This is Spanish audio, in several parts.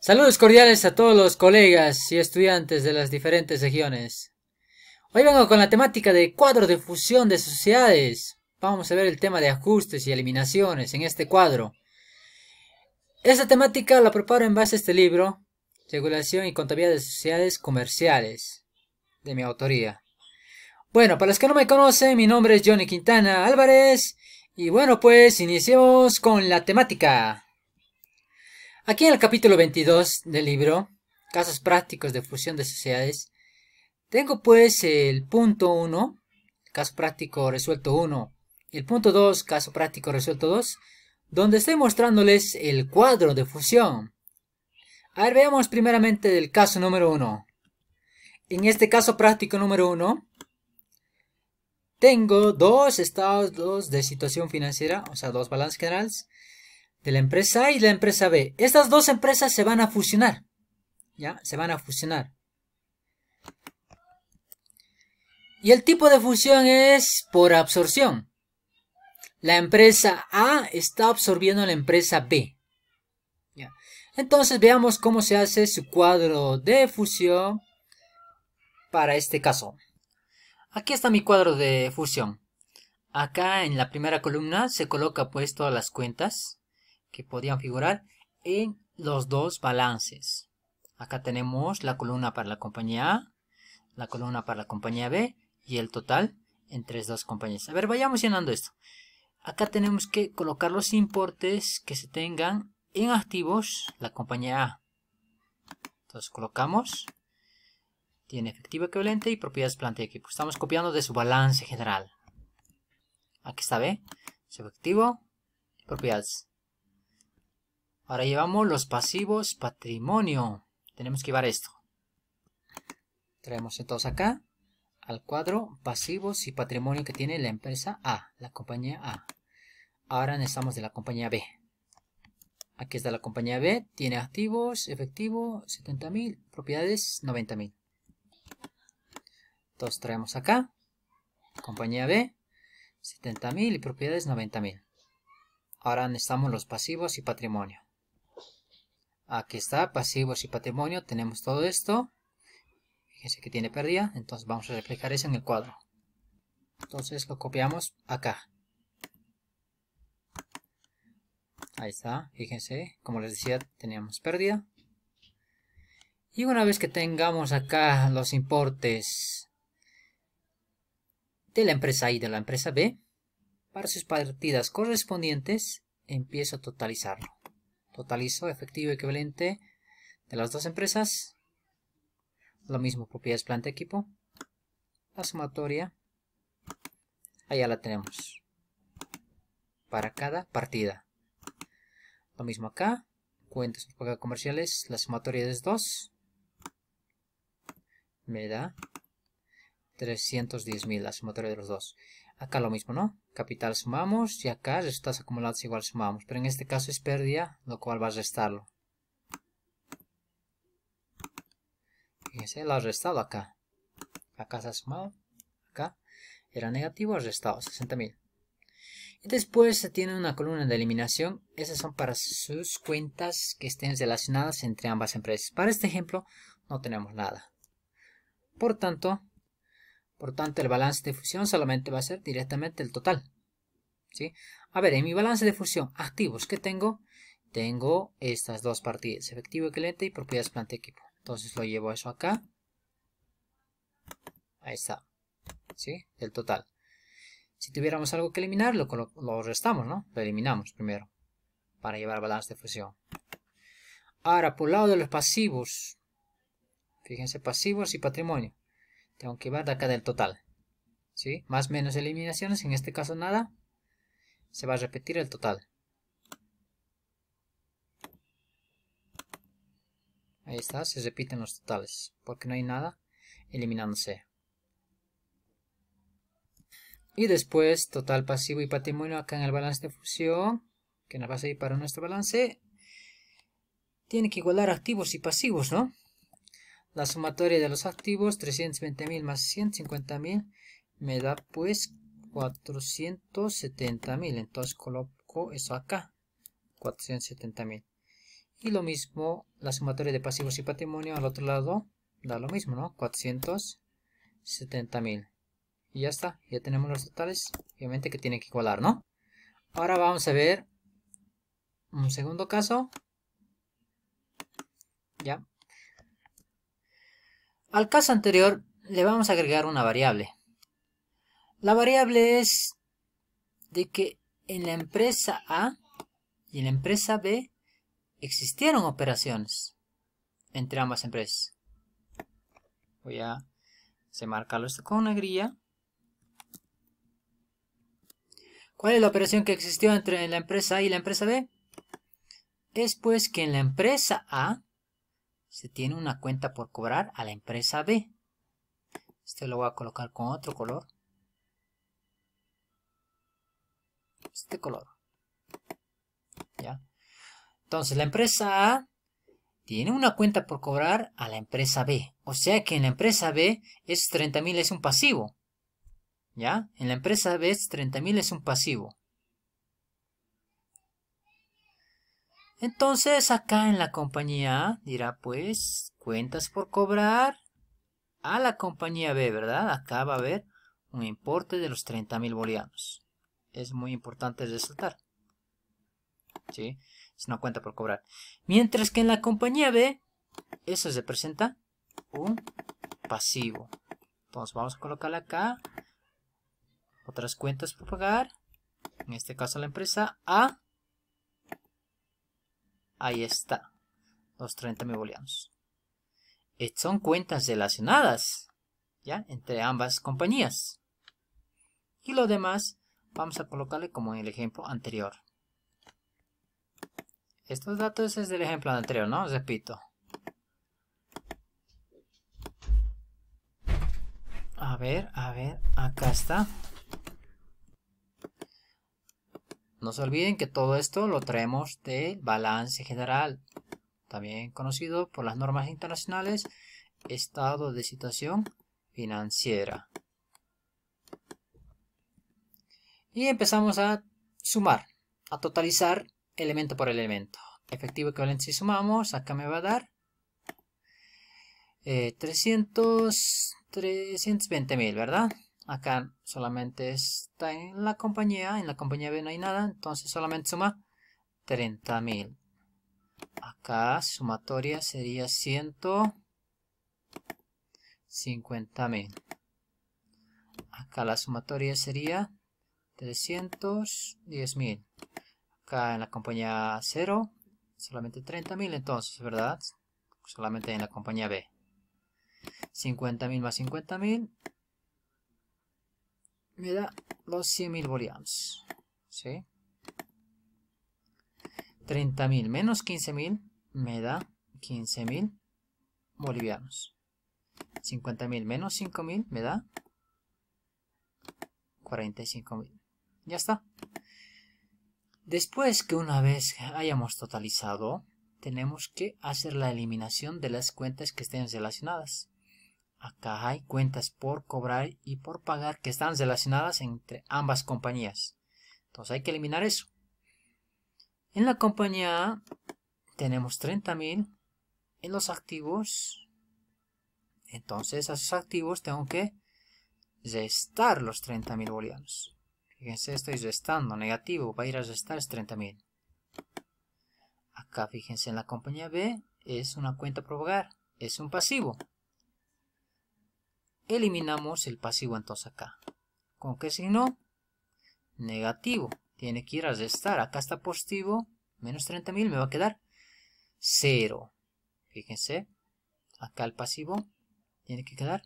Saludos cordiales a todos los colegas y estudiantes de las diferentes regiones. Hoy vengo con la temática de cuadro de fusión de sociedades. Vamos a ver el tema de ajustes y eliminaciones en este cuadro. Esta temática la preparo en base a este libro, Regulación y Contabilidad de Sociedades Comerciales, de mi autoría. Bueno, para los que no me conocen, mi nombre es Johnny Quintana Álvarez y bueno pues iniciemos con la temática. Aquí en el capítulo 22 del libro, Casos prácticos de fusión de sociedades, tengo pues el punto 1, caso práctico resuelto 1, y el punto 2, caso práctico resuelto 2, donde estoy mostrándoles el cuadro de fusión. A ver, veamos primeramente el caso número 1. En este caso práctico número 1, tengo dos estados de situación financiera, o sea, dos balances generales, de la empresa A y la empresa B. Estas dos empresas se van a fusionar. ¿Ya? Se van a fusionar. Y el tipo de fusión es por absorción. La empresa A está absorbiendo a la empresa B. ¿Ya? Entonces veamos cómo se hace su cuadro de fusión para este caso. Aquí está mi cuadro de fusión. Acá en la primera columna se coloca pues todas las cuentas que podían figurar en los dos balances. Acá tenemos la columna para la compañía A, la columna para la compañía B y el total entre las dos compañías. A ver, vayamos llenando esto. Acá tenemos que colocar los importes que se tengan en activos la compañía A. Entonces colocamos, tiene efectivo equivalente y propiedades plantea y equipo. Estamos copiando de su balance general. Aquí está B, su efectivo, propiedades. Ahora llevamos los pasivos patrimonio. Tenemos que llevar esto. Traemos entonces acá al cuadro pasivos y patrimonio que tiene la empresa A, la compañía A. Ahora necesitamos de la compañía B. Aquí está la compañía B, tiene activos, efectivo, 70.000, propiedades, 90.000. Entonces traemos acá, compañía B, 70.000 y propiedades, 90.000. Ahora necesitamos los pasivos y patrimonio. Aquí está, pasivos y patrimonio, tenemos todo esto. Fíjense que tiene pérdida, entonces vamos a reflejar eso en el cuadro. Entonces lo copiamos acá. Ahí está, fíjense, como les decía, teníamos pérdida. Y una vez que tengamos acá los importes de la empresa A y de la empresa B, para sus partidas correspondientes, empiezo a totalizarlo. Totalizo efectivo equivalente de las dos empresas. Lo mismo, propiedades planta equipo. La sumatoria. Allá la tenemos. Para cada partida. Lo mismo acá. Cuentas por pagar comerciales. La sumatoria es 2. Me da 310.000 la sumatoria de los dos. Acá lo mismo, ¿no? capital sumamos y acá resultados acumulados igual sumamos, pero en este caso es pérdida, lo cual va a restarlo. Fíjense, lo ha restado acá. Acá se ha sumado, acá era negativo, ha restado 60.000. Y después se tiene una columna de eliminación, esas son para sus cuentas que estén relacionadas entre ambas empresas. Para este ejemplo no tenemos nada. Por tanto, por tanto, el balance de fusión solamente va a ser directamente el total. ¿sí? A ver, en mi balance de fusión, activos, que tengo? Tengo estas dos partidas, efectivo cliente y propiedades planta equipo. Entonces lo llevo eso acá. Ahí está. ¿Sí? El total. Si tuviéramos algo que eliminar, lo, restamos, ¿no? Lo eliminamos primero. Para llevar balance de fusión. Ahora, por el lado de los pasivos. Fíjense, pasivos y patrimonio tengo que de acá del total. ¿Sí? Más menos eliminaciones, en este caso nada. Se va a repetir el total. Ahí está, se repiten los totales, porque no hay nada eliminándose. Y después, total pasivo y patrimonio acá en el balance de fusión, que nos va a servir para nuestro balance, tiene que igualar activos y pasivos, ¿no? La sumatoria de los activos, 320.000 más 150.000, me da pues 470.000. Entonces coloco eso acá, 470.000. Y lo mismo, la sumatoria de pasivos y patrimonio al otro lado da lo mismo, ¿no? 470.000. Y ya está, ya tenemos los totales, obviamente que tienen que igualar, ¿no? Ahora vamos a ver un segundo caso. Ya, al caso anterior le vamos a agregar una variable. La variable es de que en la empresa A y en la empresa B existieron operaciones entre ambas empresas. Voy a marcarlo esto con una grilla. ¿Cuál es la operación que existió entre la empresa A y la empresa B? Es pues que en la empresa A se tiene una cuenta por cobrar a la empresa B. Este lo voy a colocar con otro color. Este color. ¿Ya? Entonces la empresa A tiene una cuenta por cobrar a la empresa B. O sea que en la empresa B esos 30.000 es un pasivo. ¿Ya? En la empresa B esos 30.000 es un pasivo. Entonces acá en la compañía A dirá pues cuentas por cobrar a la compañía B, ¿verdad? Acá va a haber un importe de los 30.000 mil Es muy importante resaltar. ¿Sí? Es una cuenta por cobrar. Mientras que en la compañía B, eso se presenta un pasivo. Entonces vamos a colocar acá. Otras cuentas por pagar. En este caso la empresa A Ahí está. Los mil bolivianos. Son cuentas relacionadas, ¿ya? Entre ambas compañías. Y lo demás vamos a colocarle como en el ejemplo anterior. Estos datos es del ejemplo anterior, ¿no? Repito. A ver, a ver, acá está. No se olviden que todo esto lo traemos del balance general, también conocido por las normas internacionales estado de situación financiera. Y empezamos a sumar, a totalizar elemento por elemento. Efectivo equivalente si sumamos, acá me va a dar 300, eh, 320 mil, ¿verdad? Acá solamente está en la compañía, en la compañía B no hay nada, entonces solamente suma 30.000. Acá sumatoria sería 150.000. Acá la sumatoria sería 310.000. Acá en la compañía 0, solamente 30.000 entonces, ¿verdad? Solamente en la compañía B. 50.000 más 50.000 me da los 100.000 bolivianos. ¿Sí? 30.000 menos 15.000 me da 15.000 bolivianos. 50.000 menos 5.000 me da 45.000. Ya está. Después que una vez hayamos totalizado, tenemos que hacer la eliminación de las cuentas que estén relacionadas. Acá hay cuentas por cobrar y por pagar que están relacionadas entre ambas compañías. Entonces hay que eliminar eso. En la compañía A tenemos 30.000 en los activos. Entonces a esos activos tengo que restar los 30.000 bolivianos. Fíjense, estoy restando, negativo, va a ir a restar 30.000. Acá fíjense en la compañía B, es una cuenta por pagar, es un pasivo eliminamos el pasivo entonces acá. ¿Con qué signo? Negativo. Tiene que ir a restar. Acá está positivo. Menos 30.000 me va a quedar 0. Fíjense. Acá el pasivo tiene que quedar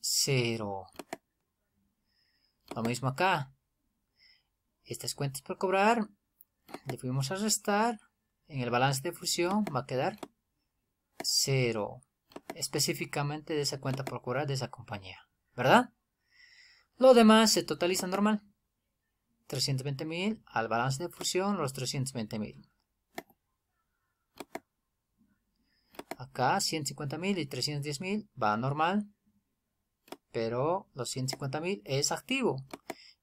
0. Lo mismo acá. Estas cuentas por cobrar. Le fuimos a restar. En el balance de fusión va a quedar 0 específicamente de esa cuenta cobrar de esa compañía, ¿verdad? Lo demás se totaliza normal. mil al balance de fusión, los 320.000. Acá 150.000 y 310.000 va normal, pero los 150.000 es activo.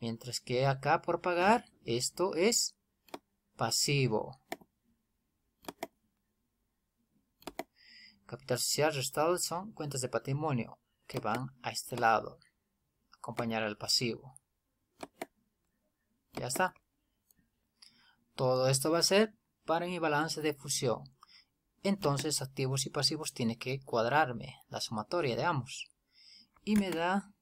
Mientras que acá por pagar, esto es pasivo. Capital social restado son cuentas de patrimonio que van a este lado. Acompañar al pasivo. Ya está. Todo esto va a ser para mi balance de fusión. Entonces activos y pasivos tiene que cuadrarme la sumatoria de ambos. Y me da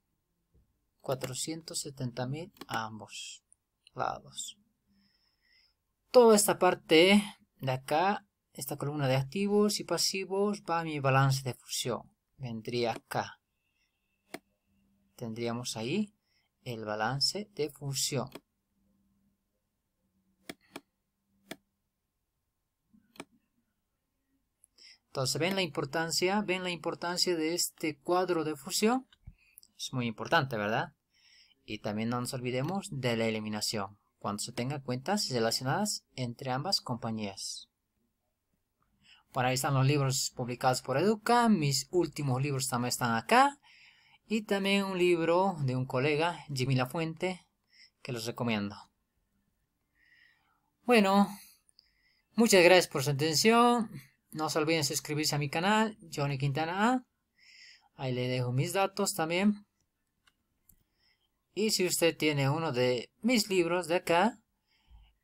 470.000 a ambos lados. Toda esta parte de acá esta columna de activos y pasivos va a mi balance de fusión. Vendría acá. Tendríamos ahí el balance de fusión. Entonces, ¿ven la importancia? ¿Ven la importancia de este cuadro de fusión? Es muy importante, ¿verdad? Y también no nos olvidemos de la eliminación, cuando se tenga cuentas relacionadas entre ambas compañías. Por ahí están los libros publicados por Educa. Mis últimos libros también están acá. Y también un libro de un colega, Jimmy Lafuente, que los recomiendo. Bueno, muchas gracias por su atención. No se olviden suscribirse a mi canal, Johnny Quintana Ahí le dejo mis datos también. Y si usted tiene uno de mis libros de acá,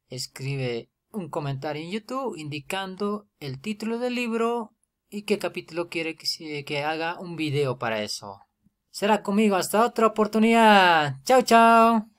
escribe un comentario en YouTube indicando el título del libro y qué capítulo quiere que, haga un video para eso. Será conmigo hasta otra oportunidad. Chao, chao.